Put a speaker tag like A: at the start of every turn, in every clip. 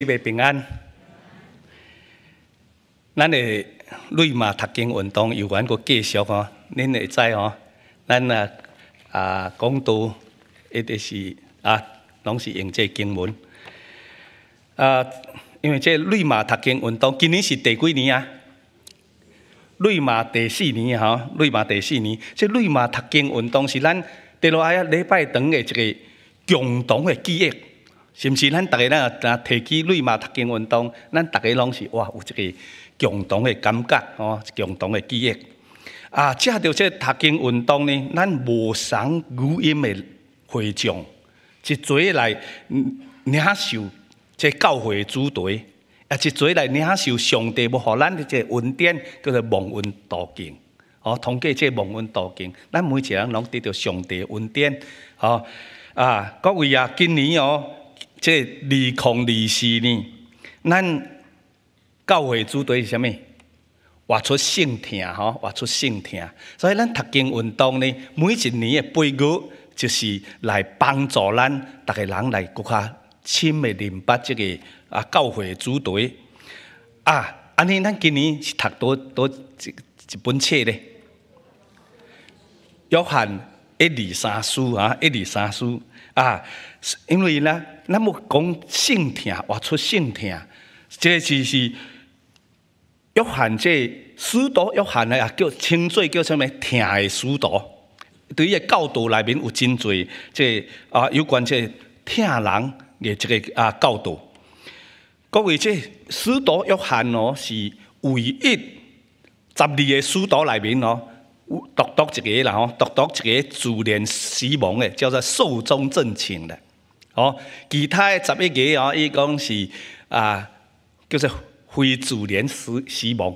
A: 祝你平安！咱的瑞马读经运动又还阁继续吼，恁会知吼，咱啊啊讲到一直是啊，拢是用这经文啊，因为这瑞马读经运动今年是第几年啊？瑞马第四年吼，瑞马第四年，这瑞马读经运动是咱第六个礼拜堂的一个共同的记忆。是毋是？咱逐个家若提起瑞马读经运动，咱逐个拢是哇，有一个共同的感觉哦，共同的记忆啊。接着这读经运动呢，咱无仝语音的会众，一齐来领受这教会的主题，啊，一齐来领受上帝要互咱的这恩典，叫做蒙恩途径。哦，通过这蒙恩途径，咱每一个人拢得到上帝恩典。哦啊，各位啊，今年哦。这二空二四呢？咱教会主题是啥物？挖出圣田，吼，挖出圣田。所以咱读经运动呢，每一年的八月就是来帮助咱，逐个人来更较深的明白这个啊教会主题。啊，安尼咱今年是读多多一一本册咧。约翰一、二、三书啊，一、二、三书。啊，因为呢，咱要讲圣痛，话出心痛，这就是约翰这使徒约翰呢，也叫称作叫什么？痛的使徒。伫迄个教导内面有真多，这啊有关这疼人的这个啊教导。各位这使徒约翰哦，是唯一十二个使徒内面哦。独独一个啦吼，独独一个自然死亡诶，叫做寿终正寝的。哦，其他的十一个哦，伊讲是啊，叫做非自然死死亡。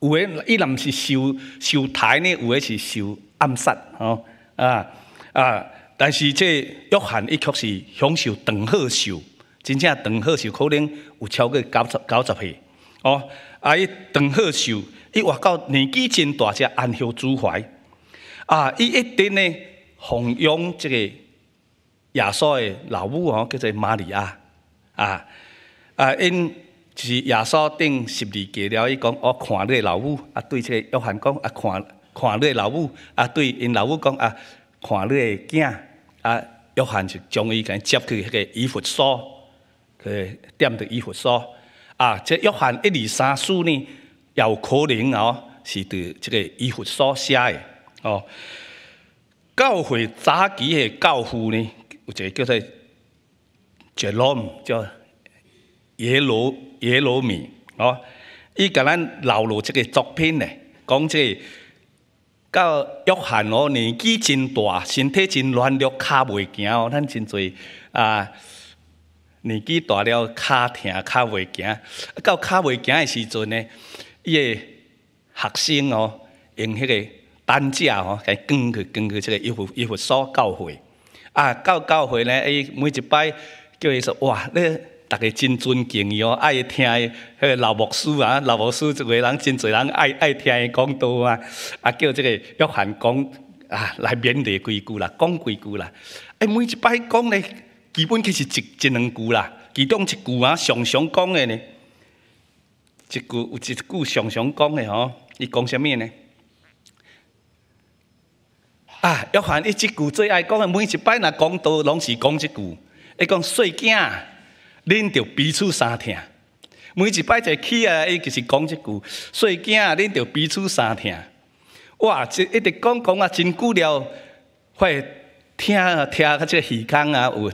A: 有诶，伊毋是受受刣呢，有诶是受暗杀吼啊啊。但是这约翰伊却是享受长寿，真正长寿可能有超过九十九十岁哦。啊！伊长好寿，伊活到年纪真大才安享福怀。啊！伊一定呢奉养即个耶稣的老母吼，叫做玛利亚。啊啊！因就是耶稣顶十二个了，伊讲哦，看你的老母啊，对即个约翰讲啊，看看你的老母啊，对因老母讲啊，看你的囝啊。约翰就将伊甲接去迄个伊佛所，去点伫伊佛所。啊，这约翰一、二、三书呢，有可能哦，是伫这个伊佛所写诶。哦，教会早期诶教父呢，有一个叫做杰罗，叫耶罗耶罗米哦，伊甲咱留落这个作品呢，讲这到约翰哦，年纪真大，身体真软弱，脚未行哦，咱真侪啊。年纪大了，脚疼，脚袂行。啊，到脚袂行的时阵呢，伊个学生哦，用迄个担架哦，给扛去扛去这个义义扶所教会。啊，到教会呢，伊每一摆叫伊说，哇，你大家真尊敬伊哦，爱听伊。迄个老牧师啊，老牧师一个人真侪人爱爱听伊讲道啊，啊，叫这个约翰讲啊来勉励几句啦，讲几句啦。哎，每一摆讲呢。基本皆是一一两句啦，其中一句啊常常讲的呢，一句有一句常常讲的吼，伊讲啥物呢？啊，约翰伊即句最爱讲的，每一摆若讲倒拢是讲即句，伊讲细囝，恁着彼此三听。每一摆一起来，伊就是讲即句，细囝，恁着彼此三听。哇，即一直讲讲啊，真久了，快听啊，听啊，即个耳光啊，有。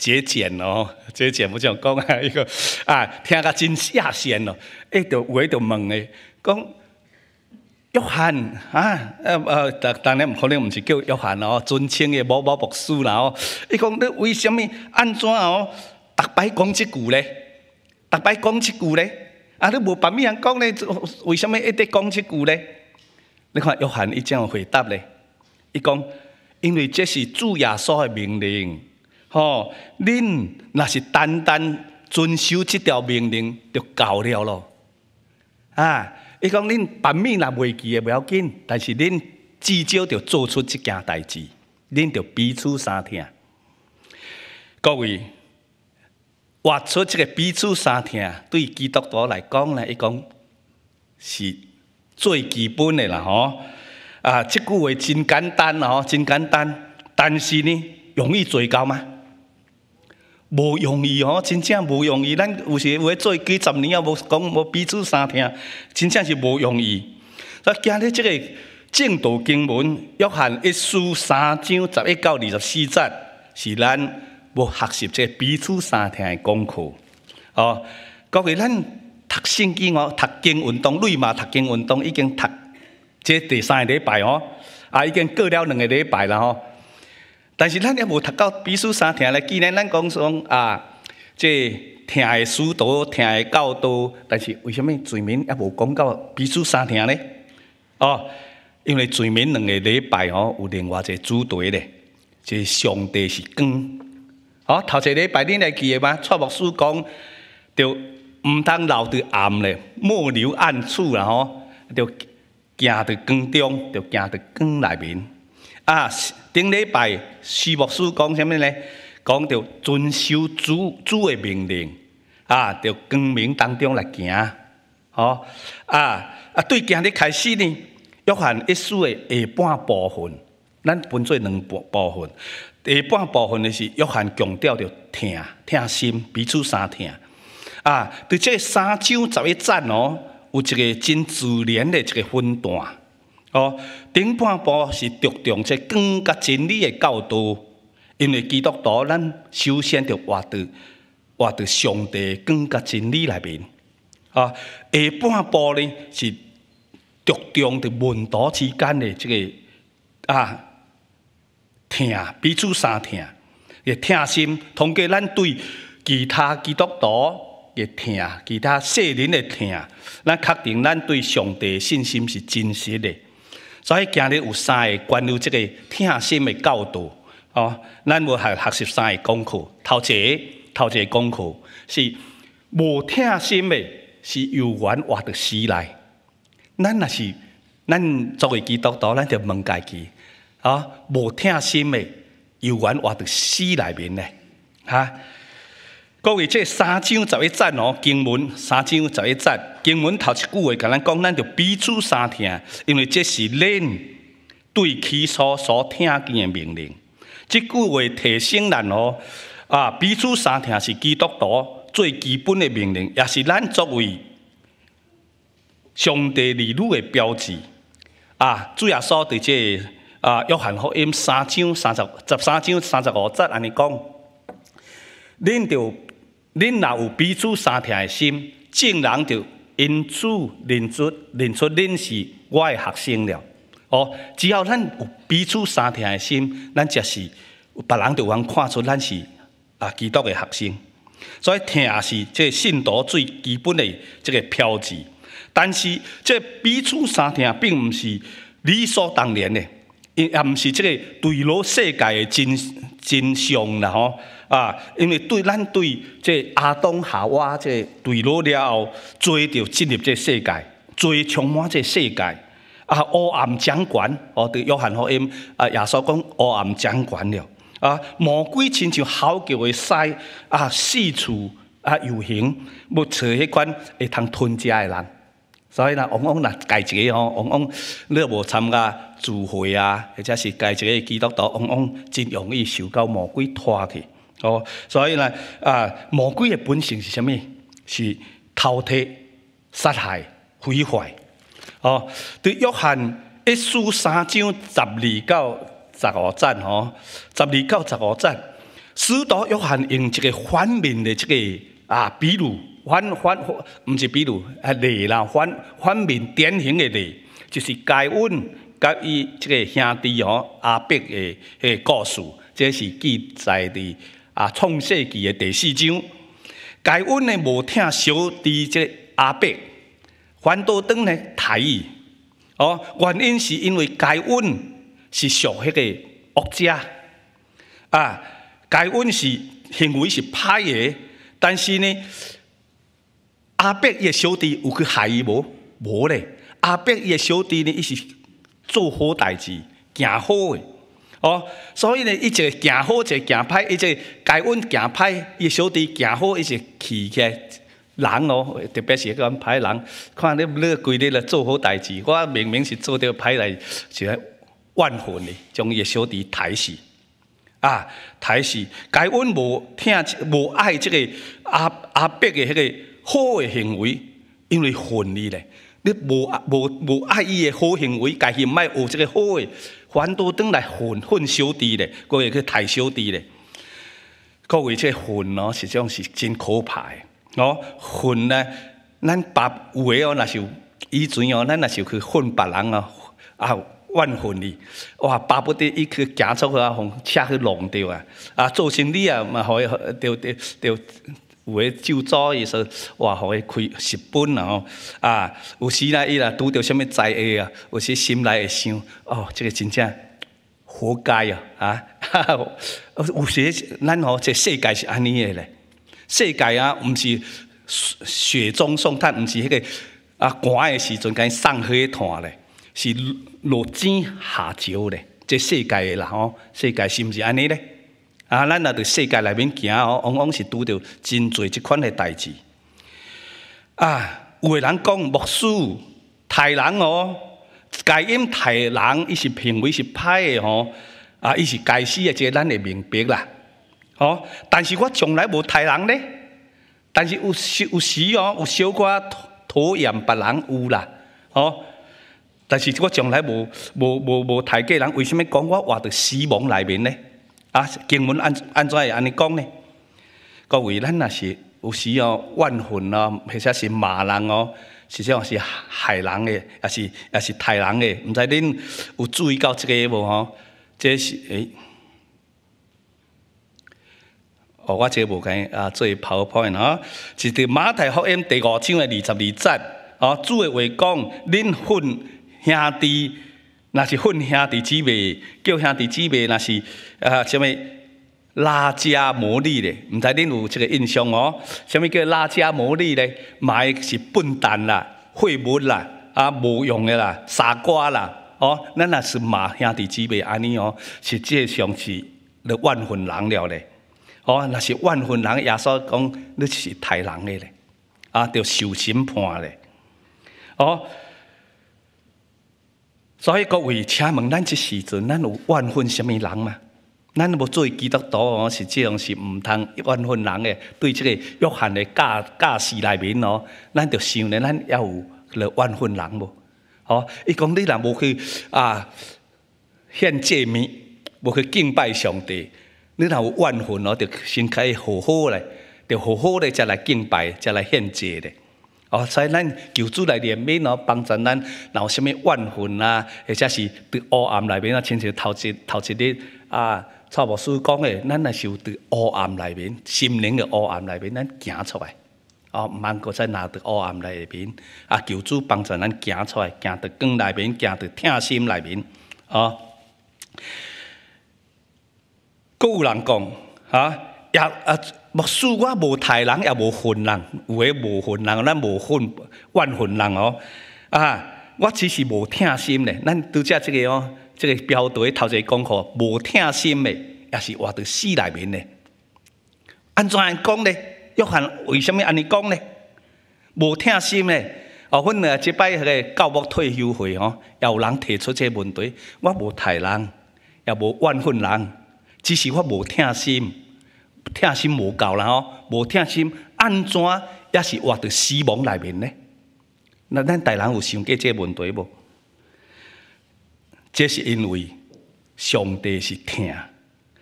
A: 节俭哦，节俭不像讲啊，伊个啊，听个真下线咯，一直话着问诶，讲约翰啊，呃呃，当然可能毋是叫约翰哦，尊称诶，某某牧师啦哦，伊讲你为虾物安怎哦，逐摆讲一句咧，逐摆讲一句咧，啊，你无别物通讲咧，为虾物一直讲一句咧？你看约翰伊怎样回答咧？伊讲，因为这是主耶稣诶命令。吼，恁若是单单遵守即条命令就够了咯。啊，伊讲恁把物也袂记的袂要紧，但是恁至少要做出即件代志，恁要彼此相听。各位，活出即个彼此相听，对基督徒来讲呢，伊讲是最基本的啦吼。啊，即句话真简单哦，真简单，但是呢，容易做到吗？无容易哦，真正无容易。咱有时有做几十年，也无讲无彼此相听，真正是无容易。啊，今日即个正道经文约翰一书三章十一到二十四节，是咱要学习这彼此相听的功课哦。各位，咱读圣经哦，读经运动累嘛？读经运动已经读这第三个礼拜哦，啊，已经过了两个礼拜了吼。但是咱也无读到彼此三听咧，既然咱讲说啊，即听的书多，听的教多，但是为什么前面也无讲到彼此三听咧？哦，因为前面两个礼拜哦，有另外一个主题咧，即上帝是光。哦，头一个礼拜恁来记的吗？蔡牧师讲，着毋通留伫暗咧，莫留暗处啦吼，着行伫光中，着行伫光内面。啊，顶礼拜，斯牧师讲虾物呢？讲着遵守主主诶命令，啊，着光明当中来行，吼。啊啊，对，今日开始呢，约翰一书诶下半部分，咱分做两部部分。下半部分嘅是约翰强调着听、听心、彼此三听。啊，伫这三章十一节哦，有一个真自然诶一个分段，吼。顶半部是着重在光甲真理的教导，因为基督徒咱首先着活伫活伫上帝光甲真理内面。啊，下半部呢是着重伫门徒之间的即个啊，听彼此相听，个听心。通过咱对其他基督徒的听，其他世人的听，咱确定咱对上帝信心是真实的。所以今日有三个关于即个听心的教导哦咱要学学习三个功课头一个头一个功课是无听心的是有缘活伫心内咱若是咱作为基督徒咱著问家己啊无听心的有缘活伫心内面咧哈各位，这三章十一节哦，经文三章十一节，经文头一句话，甲咱讲，咱就彼此三听，因为这是恁对起初所听见的命令。这句话提醒咱哦，啊，彼此三听是基督徒最基本的命令，也是咱作为上帝儿女的标志。啊，主要稣伫即个啊，约翰福音三章三十十三章三十五节，安尼讲，恁着恁若有彼此相听的心，正人就因此认出认出恁是我的学生了。哦，只要咱有彼此相听的心，咱就是别人就有法看出咱是啊基督的学生。所以听也是这信徒最基本的这个标志。但是这彼此相听并毋是理所当然的，也毋是这个对落世界的真真相啦吼。啊！因为对咱对这阿东夏娃这坠落了后，最着进入这世界，最充满这世界啊！黑暗掌权哦，伫约翰福音啊，耶稣讲黑暗掌权了啊！魔鬼亲像好叫的西啊四处啊游行，要找迄款会通吞食的人。所以啦，往往呾家一个吼，往往你无参加聚会啊，或者是家一个基督徒，往往真容易受到魔鬼拖去。哦，所以呢，啊，魔鬼的本性是什麼？是偷睇、杀害、毁坏。哦，喺约翰一书三章十二到十五节，哦，十二到十五节，使徒约翰用一个反面的一个啊，比如反反唔是比如係例啦，反反面典型的例，就是该翁甲伊一个兄弟哦阿伯嘅诶故事，这是记载的。啊！创世纪的第四章，该恩呢无听小弟即阿伯，反倒当呢害伊。哦，原因是因为该恩是属迄个恶者，啊，该恩是行为是歹的，但是呢，阿伯伊小弟有去害伊无？无咧，阿伯伊小弟呢，伊是做好代志，行好个。哦，所以呢，伊即个行好，即个行歹，伊即个该阮行歹，伊小弟行好，伊就气起来人咯，特别是个款歹人，看你你规日咧做好代志，我明明是做着歹来，是万分哩，将伊小弟抬死，啊，抬死，该阮无听，无爱即个阿阿伯诶迄个好诶行为，因为恨你咧，你无无无爱伊诶好行为，家己毋爱学即个好诶。反倒转来混恨小弟咧，故会去抬小弟咧。可为这混哦，实际上是真可怕的哦。混呢，咱爸有诶哦，若是以前哦，咱若是去混别人哦，啊，怨恨伊哇，巴不得伊去行出去啊，互车去撞掉啊，啊，做生理啊，嘛互伊，掉掉掉。有诶，就助伊说：“哇，互伊开十本啊吼，啊，有时呢伊若拄着虾物灾厄啊，有时心内会想，哦，即个真正活该啊，啊，哈哈。有时咱吼，这世界是安尼诶咧，世界啊，毋是雪雪中送炭，毋是迄个啊寒诶时阵甲伊送火炭咧，是落井下石咧，这世界诶啦吼，世界是毋是安尼咧？”啊！咱也伫世界内面行哦，往往是拄着真侪即款嘅代志。啊，有个人讲，牧师，杀人哦，该因杀人，伊是评味是歹嘅吼。啊，伊是该死嘅，即个咱会明白啦。哦，但是我从来无杀人咧。但是有有时哦，有小可讨厌别人有啦。哦。但是我从来无无无无杀过人，为虾米讲我活伫死亡内面咧？啊，经文怎安怎会安尼讲呢？各位，咱若是有时哦，怨恨哦，或者是骂人哦，实际上是害人诶，也是也是害人诶。毋知恁有注意到即个无吼？这是诶，哦，我这个无解啊，做跑跑员啊，是伫马太福音第五章的二十二节，哦，主诶话讲，恁恨兄弟。若是混兄弟姊妹，叫兄弟姊妹，若是啊，什物拉家磨利咧？毋知恁有即个印象哦？什物叫拉家磨利咧？骂伊是笨蛋啦、废物啦、啊无用的啦、傻瓜啦，哦，咱若是骂兄弟姊妹，安尼哦，实际上是咧万分人了咧，哦，若是万分人，耶稣讲你是杀人的咧，啊，要受审判咧，哦。所以各位，请问咱这时阵，咱有怨分什么人吗？咱要做基督徒哦，是际上是毋通怨分人诶？对即个约翰的教教士内面哦，咱着想咧，咱也有咧万分人无？哦，伊讲你若无去啊献祭物，无去敬拜上帝，你若有怨分哦，着先开好好咧，着好好咧，才来敬拜，才来献祭咧。哦，所以咱求主来怜悯哦，帮助咱，有什么怨恨啊，或者是伫黑暗内面啊，亲像头一、头一日啊，蔡牧师讲诶，咱若是有伫黑暗内面，心灵的黑暗内面，咱行出来，哦，毋通搁再闹伫黑暗内面，啊，求主帮助咱行出来，行伫光内面，行伫痛心内面，哦，各人讲，啊。啊啊，莫输我无杀人也无分人。有诶无分人，咱无分怨恨人哦。啊，我只是无疼心咧。咱拄则即个哦，即个标题头一个讲予无疼心诶，也是活伫死内面诶。安怎安讲咧？约翰为甚物安尼讲咧？无疼心诶。哦，阮诶即摆迄个教牧退休会哦，也有人提出即个问题，我无杀人也无怨恨人，只是我无疼心。痛心无够啦吼，无痛心，安怎也是活伫死亡内面呢？那咱大人有想过这问题无？这是因为上帝是疼，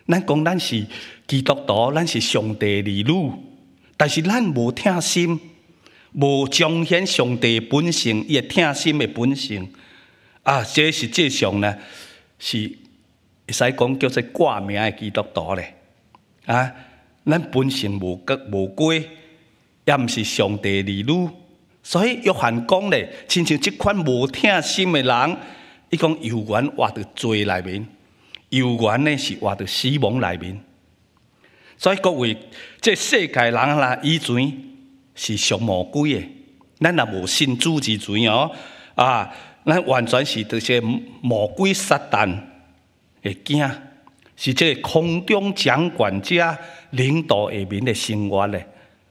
A: 咱讲咱是基督徒，咱是上帝儿女，但是咱无疼心，无彰显上帝本性，伊个疼心的本性。啊，这是际上呢，是会使讲叫做挂名的基督徒咧。啊！咱本身无格无鬼，也毋是上帝儿女，所以约翰讲咧，亲像即款无听心的人，伊讲犹原活伫罪内面，犹原呢是活伫死亡内面。所以各位，即世界人啦，以前是上魔鬼的，咱也无信主之前哦，啊，咱完全是伫住魔鬼撒旦的惊。是即个空中掌管者领导下面的生活咧，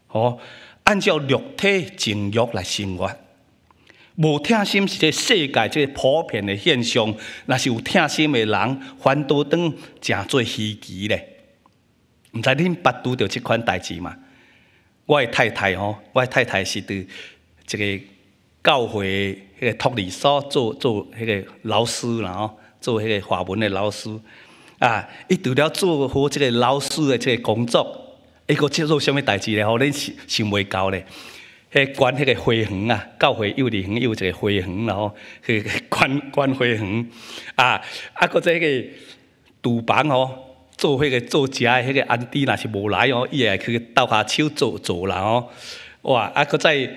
A: 吼，按照肉体情欲来生活，无听心是即个世界即个普遍的现象。若是有听心的人，反倒当正做稀奇咧。毋知恁捌拄着即款代志嘛？我的太太吼，我的太太是伫一个教会迄个托儿所做做迄个老师啦吼，做迄个华文的老师。啊！伊除了做好即个老师诶，即个工作，伊佫接受虾物代志咧？吼，恁想袂到咧？迄管迄个花园啊，教会幼儿园有一个花园，然后去管管花园。啊！啊！佮即个厨房哦，做迄个做食嘅迄个安迪若是无来哦，伊会去斗下手做做啦哦。哇！啊！佮再。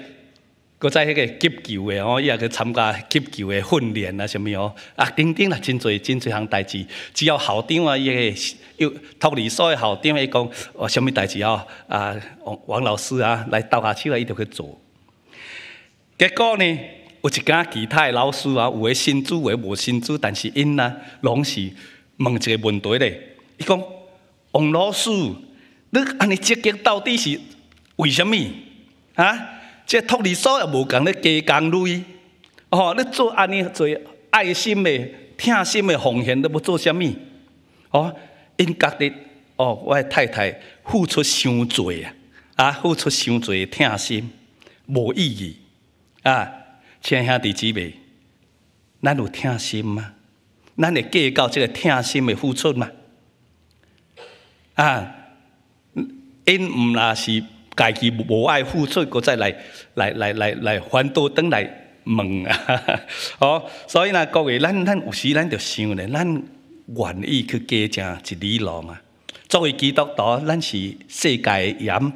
A: 搁在迄个急救的哦，伊也去参加急救的训练啊，什物哦？啊，等等啦，真侪真侪项代志。只要校长啊，伊个又托儿所嘅校长，伊讲，哦，什物代志哦？啊，王老师啊，来倒下手啊，伊就去做。结果呢，有一间其他的老师啊，有诶新主，有诶无新主，但是因呢，拢是问一个问题咧。伊讲，王老师，你安尼积极到底是为虾物啊？即托儿所也无共你加工镭，哦，你做安尼做爱心的、贴心的奉献，你要做啥物？哦，因觉得哦，我太太付出伤多啊，啊，付出伤多，贴心无意义啊。亲兄弟姊妹，咱有贴心吗？咱会计较这个贴心的付出吗？啊，因毋若是。家己无爱付出，嗰再来来来来来反倒等来問啊！哦，所以呢，各位，咱咱有時，咱就想咧，咱願意去加長一里路嘛？作為基督徒，咱是世界的盐，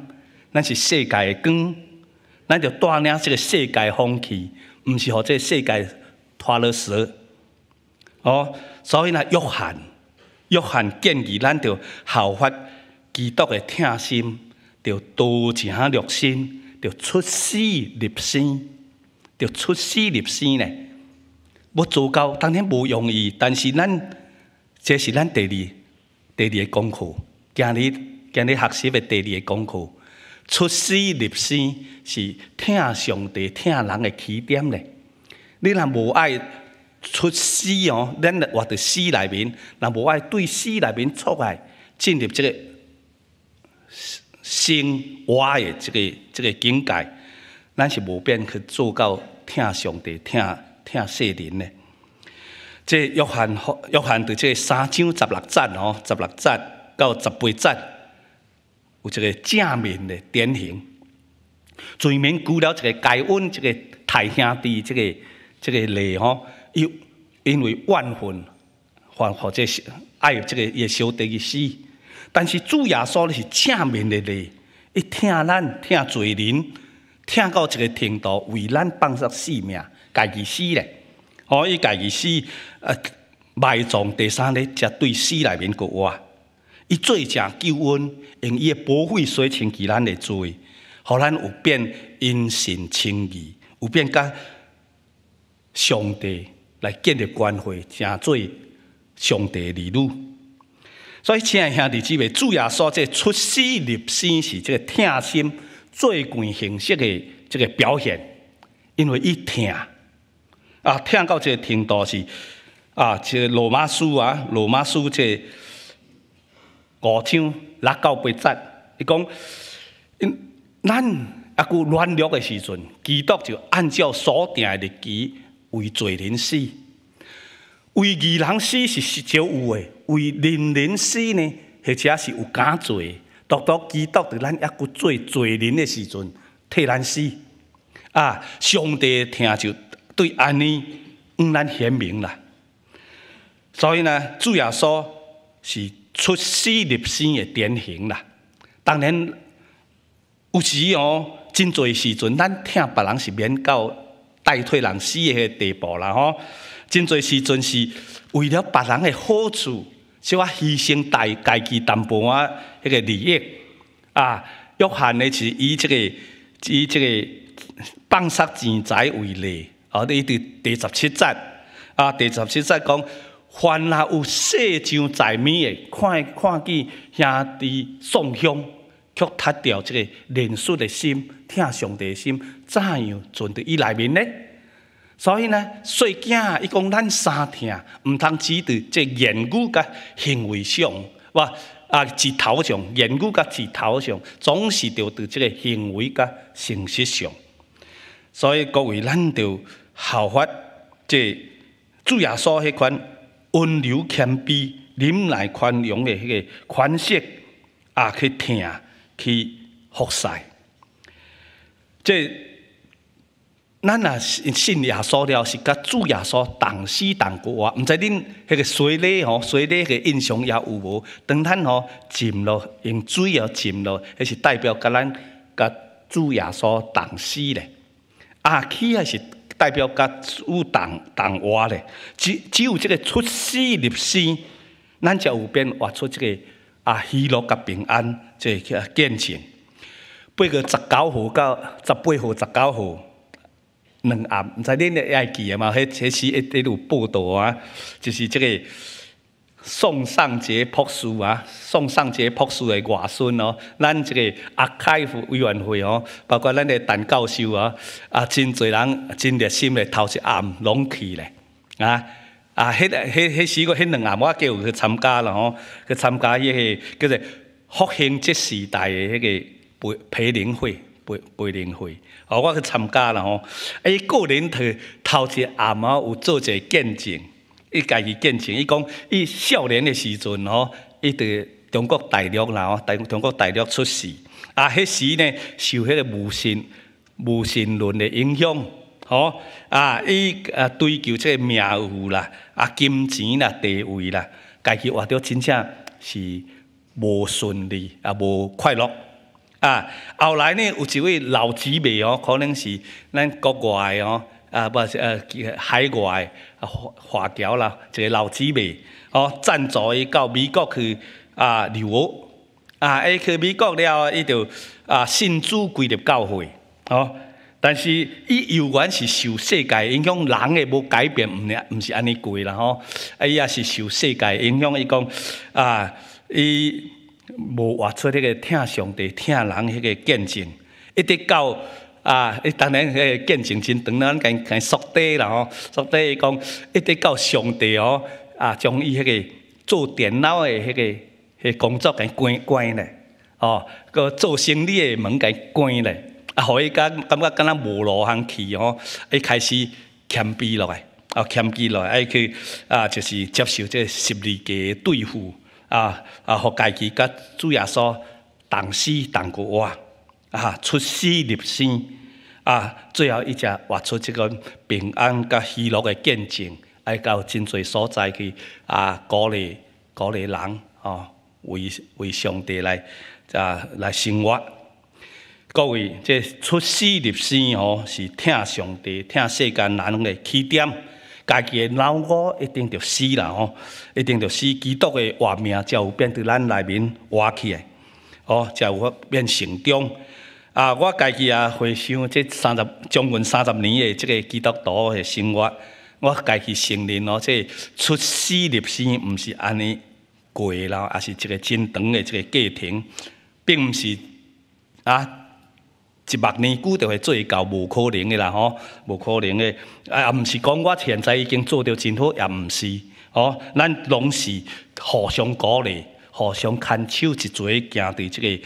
A: 咱是世界的光，咱要帶領這個世界風氣，毋是學這世界拖拉蛇。哦，所以呢，约翰约翰建議，咱就效法基督的疼心。要多情热心，要出师入生，要出师入生呢？要做到当然无容易，但是咱这是咱第二、第二个功课。今日、今日学习的第二个功课，出师入生是听上帝、听人的起点呢。你若无爱出师哦，咱活在死内面，若无爱对死内面出来，进入这个。生活诶即个即个境界，咱是无变去做到听上帝、听听世人呢。即约翰约翰伫即个三章十六节吼，十六节到十八节有一个正面诶典型，前面举了一个该恩一个大兄弟，这个这个例吼，因因为怨恨，反或者是爱这个耶稣去死。但是主耶稣是正面的咧，伊听咱听罪人，听到一个程度，为咱放下性命，家己死咧。哦，伊家己死，呃埋葬第三日才对死内面过活。伊做正救恩，用伊的宝血洗清咱的罪，互咱有变因信称义，有变甲上帝来建立关系，正做上帝儿女。所以，亲爱兄弟姊妹，主耶稣这出师入生是这个疼心最具形式的这个表现，因为一疼啊，疼到这个程度是啊，这个罗马书啊，罗马书这五章六到八节，伊讲，因咱阿有软弱的时阵，基督就按照所定的日期为罪人死，为义人死是实少有诶。为人人死呢，或者是有敢做，独独祈祷。伫咱一佫做罪人的时阵替咱死，啊！上帝听就对安尼，向咱显明啦。所以呢，主耶稣是出世入生的典型啦。当然，有时哦，真侪时阵咱听别人是免到代替人死个地步啦，吼！真侪时阵是为了别人的好处。小我牺牲大，家己淡薄啊，迄个利益啊。约翰的是以这个，以这个放舍钱财为例。啊，伫第十七节，啊，第十七节讲，凡若有世上财米的，看看见兄弟送香，却丢掉这个怜恤的心，疼上帝的心，怎样存伫伊内面呢？所以呢，细囝伊讲，咱三听，毋通只伫即言语噶行为上，哇，啊字头上言语噶字头上，总是着伫即个行为噶诚实上。所以各位，咱着效法即主耶稣迄款温柔谦卑、忍耐宽容的迄个款式，啊去听去服侍。即咱啊信耶稣了，是甲主耶稣同死同活。毋知恁迄个洗礼吼，洗礼个印象也有无？当咱吼浸落，用水啊浸落，迄是代表甲咱甲主耶稣同死咧。啊，起也是代表甲主同同活咧。只只有即个出世入师，咱才有变活出即个啊喜乐甲平安，这叫见证。八月十九号到十八号、十九号。两暗，毋知恁会也记诶嘛？迄、迄时一直有报道啊，就是即个宋尚杰博士啊，宋尚杰博士诶外孙哦。咱即个阿凯夫委员会哦，包括咱诶陈教授啊，啊，真侪人真热心诶，头一暗拢去咧啊啊！迄、迄、迄时个迄两暗，我计有去参加咯吼，去参加一个叫做复兴节时代诶迄个培培灵会、培培灵会。哦，我去参加了吼。伊个人头头一阿妈有做者见证，伊家己见证。伊讲，伊少年的时阵吼，伊伫中国大陆啦吼，大中国大陆出世。啊，迄时呢，受迄个无神无神论的影响吼，啊，伊啊追求即个名誉啦，啊，金钱啦，地位啦，家己活着真正是无顺利啊，无快乐。啊，后来呢，有一位老姊妹哦，可能是咱国外哦，啊，不呃，海外华华侨啦，一个老姊妹哦，赞助伊到美国去啊留学，啊，伊、去美国了，伊就啊信主归入教会，哦，但是伊犹原是受世界影响，人诶要改变，毋咧，毋是安尼归啦吼，伊也是受世界影响，伊讲啊，伊。无活出迄个听上帝、听人迄个见证，一直到啊，当然迄个见证真长啦，咱甲甲缩短啦吼，缩短伊讲一直到上帝哦啊，将伊迄个做电脑的迄个迄、工作甲关关咧，哦，个做生意的门甲关咧，啊，互伊感感觉敢若无路通去吼，伊开始谦卑落来，啊，谦卑落来爱去啊，就是接受这十二个对付。啊！啊！互家己甲主耶稣同死同活，啊！出世入生，啊！最后伊才活出即个平安甲喜乐嘅见证，爱到真侪所在去啊！鼓励鼓励人哦，为为上帝来啊！来生活，各位，这出世入生哦，是疼上帝疼世间人嘅起点。家己的老我一定着死啦吼，一定着死。基督诶，活命才有变伫咱内面活起，哦，才有法变成长。啊，我家己也回想即三十将近三十年诶，即个基督徒诶生活，我家己承认哦，即出师入死毋是安尼过啦，也是一个真长诶，一个过程，并毋是啊。一百年久就会做到，无可能的啦，吼，无可能的。啊，毋是讲我现在已经做到真好，也毋是，哦，咱拢是互相鼓励，互相牵手一齊行伫即个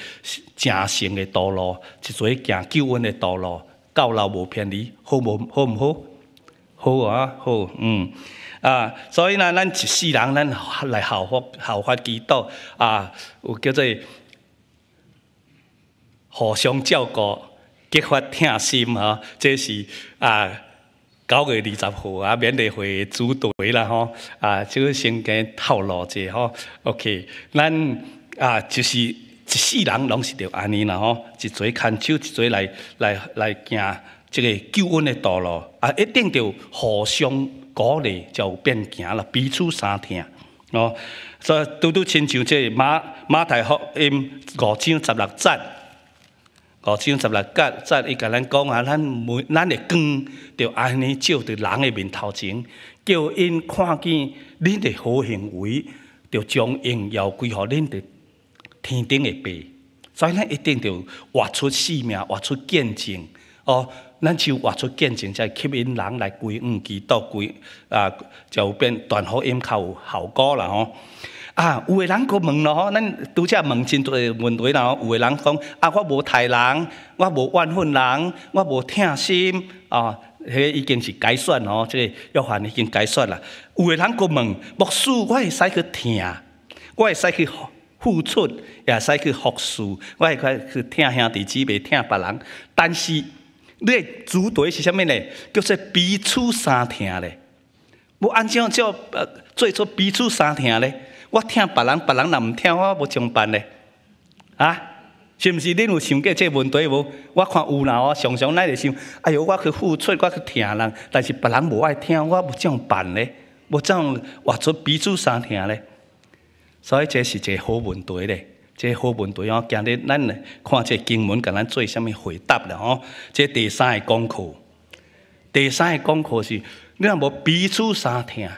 A: 正信的道路，一齊行救恩的道路，到老无偏离，好无好？毋好？好啊，好，嗯，啊，所以呢，咱一世人，咱来效法效法基督，啊，有叫做互相照顾。激发听心吼，这是啊九月二十号啊缅甸会主队啦吼啊，就先加透露者吼。OK，咱啊就是一世人拢是着安尼啦吼，一齐牵手一齐来来来行这个救恩的道路啊，一定着互相鼓励就变行了，彼此相听哦。所以都都亲像即马马太福音五章十六节。五只十六角，再伊甲咱讲啊，咱每咱的光就安尼照伫人的面头前，叫因看见恁的好行为，就将荣耀归乎恁的天顶的爸。所以咱一定着活出生命，活出见证。哦，咱就活出见证，再吸引人来归，恩主到归，啊，就变传福音较有效果啦吼。啊！有个人佫问咯，吼，咱拄则问真侪问题，然后有个人讲：啊，我无杀人，我无怨恨人，我无痛心，啊，迄已经是解算咯，即个约翰已经解算啦。有个人佫问：，牧师，我会使去听，我会使去付出，也会使去服侍，我会去听兄弟姊妹，听别人。但是，你主题是甚物呢？叫做彼此相听呢？要安怎叫做出彼此相听呢？我听别人，别人也毋听我，要怎办咧？啊，是毋是恁有想过即个问题无？我看有啦哦，常常咱咧想，哎哟，我去付出，我去听人，但是别人无爱听，我要怎办咧？要怎活出彼此三听咧？所以，这是一个好问题咧，这好问题我今日咱咧看这经文，甲咱做虾物回答了哦，这第三个功课，第三个功课是，你若无彼此三听。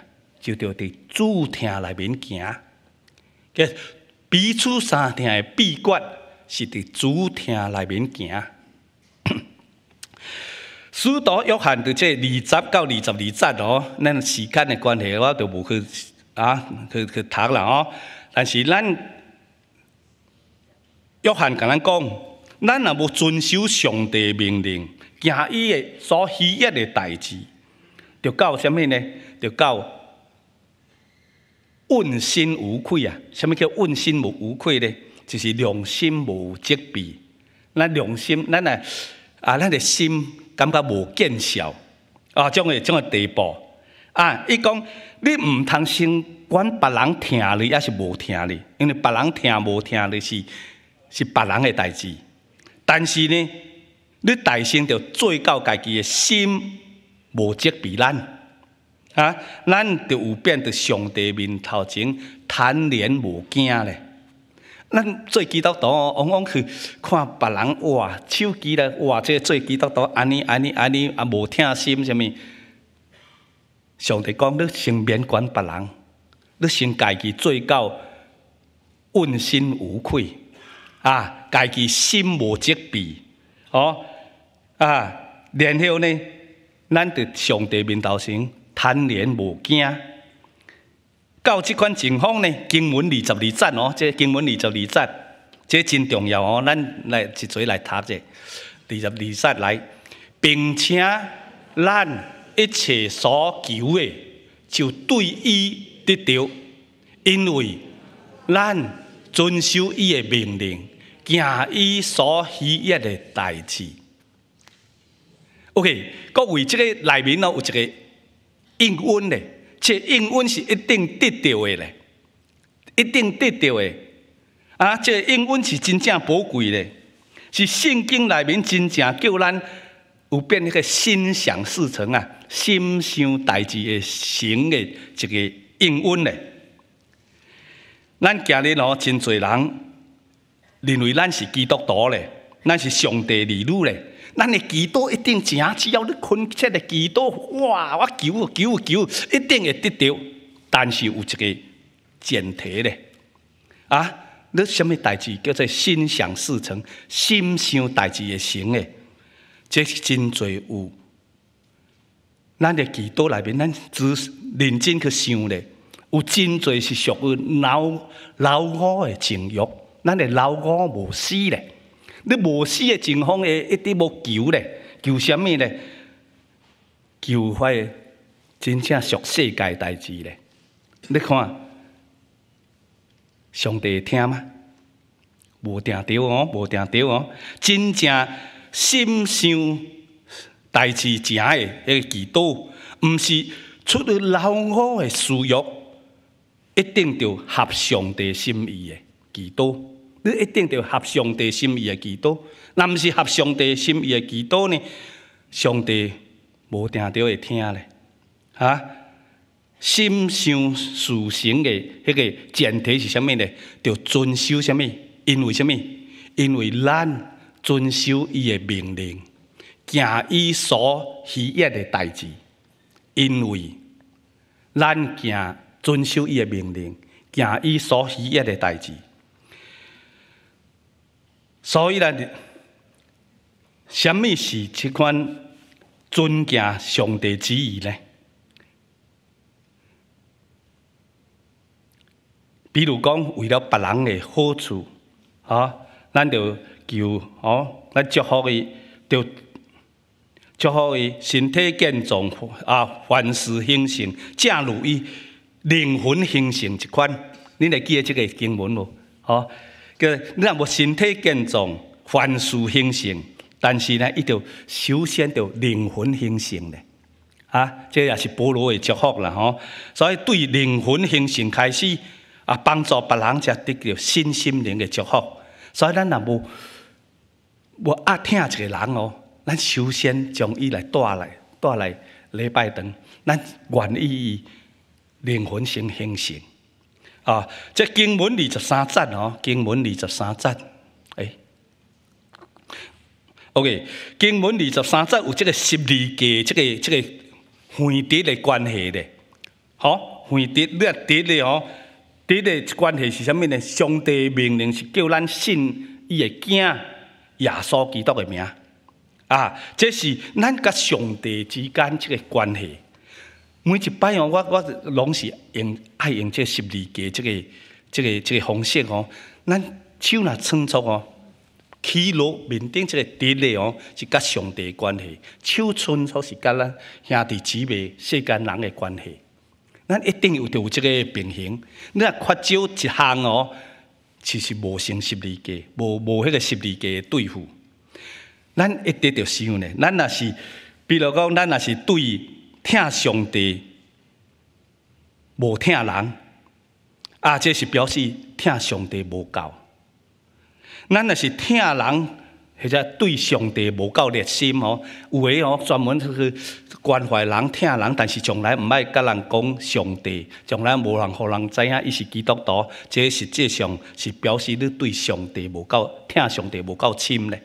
A: 就着伫主厅内面行，彼此三厅的闭关是伫主厅内面行。许 徒约翰伫这二十到二十二节哦，咱时间的关系，我就无去啊去去读啦哦。但是咱约翰甲咱讲，咱若要遵守上帝命令，行伊的所喜悦的代志，着到啥物呢？着到。问心无愧啊！什么叫问心无无愧呢？就是良心无责备。咱良心，咱啊，咱的心感觉无见笑啊，种个种个地步啊。伊讲你毋通先管别人听你抑是无听你，因为别人听无听你是是别人的代志。但是呢，你代生着做到家己的心无责备咱。啊！咱就有变伫上帝面头前坦然无惊咧。咱做基督徒，往往去看别人哇，手机咧哇，即做基督徒安尼安尼安尼也无听心啥物？上帝讲，你先免管别人，你先家己做到问心无愧啊，家己心无责备吼啊。然后呢，咱伫上帝面头前。坦然无惊，到即款情况呢？经文二十二节哦，即经文二十二节，即真重要哦。咱来一齐来读者二十二节来，并且咱一切所求的就对伊得着，因为咱遵守伊的命令，行伊所喜悦的代志。OK，各位，即个内面呢有一个。应允嘞，这应允是一定得到的咧，一定得到的。啊，这应允是真正宝贵嘞，是圣经内面真正叫咱有变迄个心想事成啊，心想代志的成的一个应允嘞。咱今日哦，真侪人认为咱是基督徒咧，咱是上帝儿女咧。咱的祈祷一定成，只要你肯切的祈祷，哇！我求、求、求，一定会得到。但是有一个前提咧，啊，你什么代志叫做心想事成？心想代志会成诶？这是真侪有。咱的祈祷内面，咱只认真去想咧，有真侪是属于老老五的情欲，咱的老五无死咧。你无死的情况下，一定要求咧，求虾物咧？求遐真正属世界代志咧。你看，上帝听吗？无定着哦，无定着哦。真正心想代志正的迄个祈祷，毋是出于老母的私欲，一定着合上帝心意的祈祷。你一定着合上帝心意的祈祷，若毋是合上帝心意的祈祷呢？上帝无定着会听咧。啊！心想事成的迄个前提是啥物呢？着遵守啥物？因为啥物？因为咱遵守伊的命令，行伊所喜悦的代志。因为咱行遵守伊的命令，行伊所喜悦的代志。所以著啥物是即款尊敬上帝之意呢？比如讲，为了别人的好处，啊，咱就求哦，咱祝福伊，就祝福伊身体健壮，啊，凡事兴盛，正如伊灵魂兴盛，即款，你会记得即个经文无？吼。个，你若无身体健壮，凡事兴盛，但是呢，伊就首先就灵魂兴盛咧。啊，这也是保罗的祝福啦，吼。所以对灵魂兴盛开始，啊，帮助别人才得到新心灵的祝福。所以咱若无，无压疼一个人哦，咱首先将伊来带来，带来礼拜堂，咱愿意以灵魂先兴盛。啊，这经文二十三节哦，经文二十三章，哎，OK，经文二十三节有即个十二个，这个这个远直的关系咧，吼，远直略直的吼，直的关系是啥物呢？上帝命令是叫咱信伊的囝耶稣基督的名，啊，这是咱甲上帝之间即个关系。每一摆哦，我我拢是用爱用这十二个这个这个这个方式哦，咱手若伸出哦，起落面顶这个跌落哦，是甲上帝关系；手伸出是甲咱兄弟姊妹世间人的关系。咱一定有得有这个平衡。你若缺少一项哦，就是无成十二个，无无迄个十二个对付。咱一直着想呢，咱若是，比如讲，咱若是对。疼上帝，无疼人，啊，这是表示疼上帝无够。咱若是疼人，或者对上帝无够热心哦，有诶哦，专门去去关怀人疼人，但是从来毋爱甲人讲上帝，从来无人互人知影伊是基督徒，这实际上是表示你对上帝无够疼，上帝无够深咧。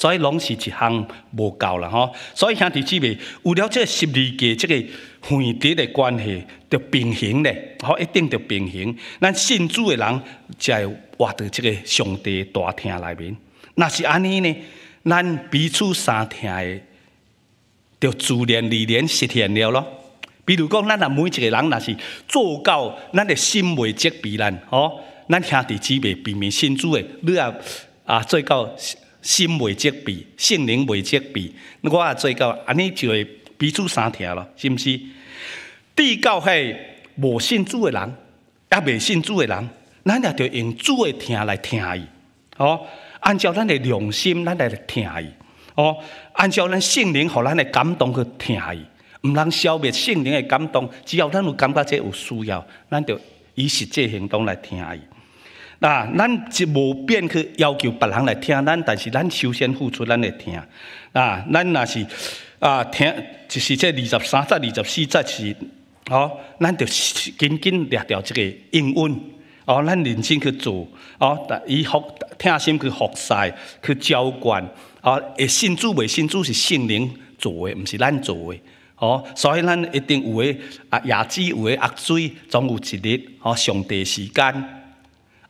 A: 所以，拢是一项无够啦，吼！所以兄弟姊妹，有了这个十二个这个垂直的关系，就平行咧，吼！一定就平行。咱信主的人，才活在这个上帝大厅内面。若是安尼呢？咱彼此相听的，就自然而然实现了咯。比如讲，咱若每一个人，若是做到咱的心未接避咱吼！咱兄弟姊妹，平民信主的，你也啊做到。心未责备，心灵未责备，我也做到，安尼就会彼此相听咯，是毋是？第到系无信主的人，也未信主的人，咱也着用主的听来听伊，哦，按照咱的良心，咱来听伊，哦，按照咱心灵，互咱的感动去听伊，毋通消灭心灵的感动，只要咱有感觉这有需要，咱着以实际行动来听伊。啊！咱是无变去要求别人来听咱，但是咱首先付出，咱来听。啊！咱若是啊听，就是这二十三节、二十四节是，哦，咱就紧紧抓牢这个英文，哦，咱认真去做，哦，以服听心去服侍、去浇灌。哦，会信主未信主是心灵做诶，毋是咱做诶。哦，所以咱一定有诶啊牙齿有诶喝水，总有一日哦，上帝时间。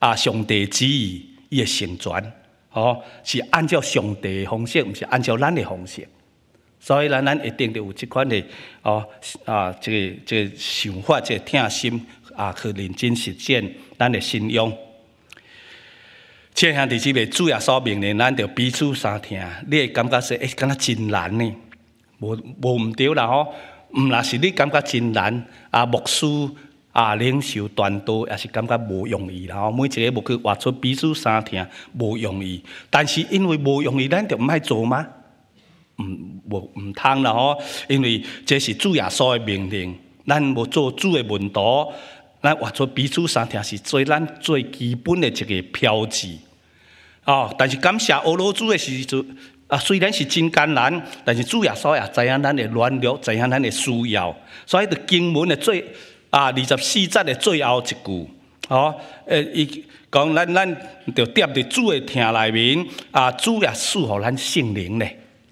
A: 啊！上帝旨意，伊会成全，吼是按照上帝的方式，毋是按照咱的方式。所以咱咱一定得有即款的，哦啊，即个即个想法，这个贴心啊，去认真实践咱的信仰。恰兄弟姊妹，主要所命令，咱着彼此相听。你会感觉说，哎，敢若真难呢？无无毋对啦吼，毋若是你感觉真难啊，牧师。啊，领袖传道也是感觉无容易，然后每一个无去画出彼此三听无容易。但是因为无容易，咱就毋爱做吗？毋无毋通啦吼！因为这是主耶稣的命令，咱无做主的门徒，咱画出彼此三听是最咱最基本的一个标志。哦，但是感谢俄罗斯的时阵，啊，虽然是真艰难，但是主耶稣也知影咱的软弱，知影咱的需要，所以伫经文的最。啊，二十四节的最后一句，哦，呃，伊讲咱咱着踮伫主的听内面，啊，主也赐予咱圣灵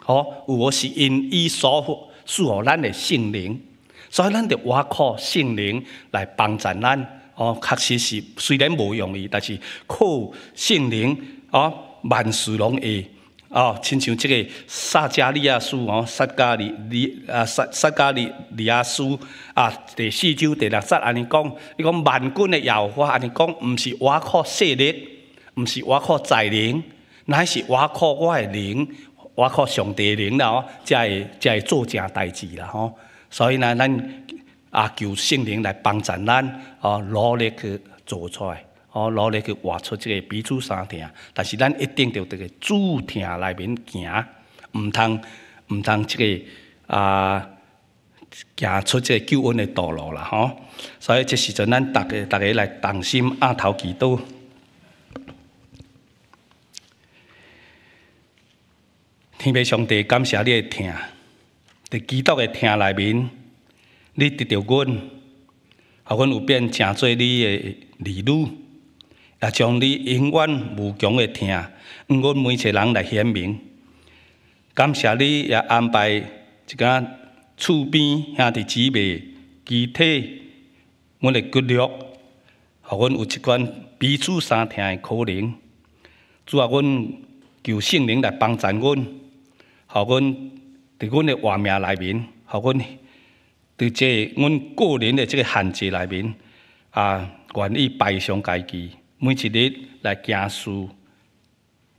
A: 吼、哦，无是因伊所赐予咱的圣灵，所以咱着依靠圣灵来帮助咱，哦，确实是虽然无容易，但是靠圣灵，哦，万事拢会。哦，亲像即个撒加利亚书哦，撒加利利啊撒撒加利利亚书啊第四章第六节安尼讲，伊讲万军的摇我安尼讲，毋是我靠势力，毋是我靠财灵，乃是我靠我的灵，我靠上帝灵然哦，才会才会做正代志啦吼。所以呢，咱啊求圣灵来帮助咱哦，努力去做出来。我努力去活出这个彼此相听，但是咱一定着伫个主听内面行，毋通毋通即个啊行出即个救恩的道路啦，吼！所以即时阵，咱逐个逐个来同心仰头祈祷。天父上帝，感谢你的听，伫祈祷的听内面，你得到阮，互阮有变成做你的儿女。也将你永远无穷的听，阮每一个人来显明，感谢你也安排一仔厝边兄弟姊妹集体阮的骨励，互阮有一款彼此相听的可能。主要阮求圣灵来帮助阮，互阮伫阮的活命内面，互阮伫即阮个人的即个限制内面，啊，愿意摆上家己。每一日来行事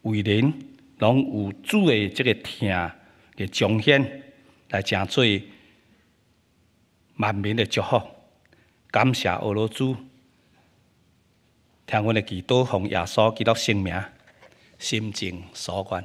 A: 为人，拢有主的这个听的彰显，来正就万民的祝福。感谢俄罗斯，听我的祈祷，奉耶稣基督圣名，心情所观。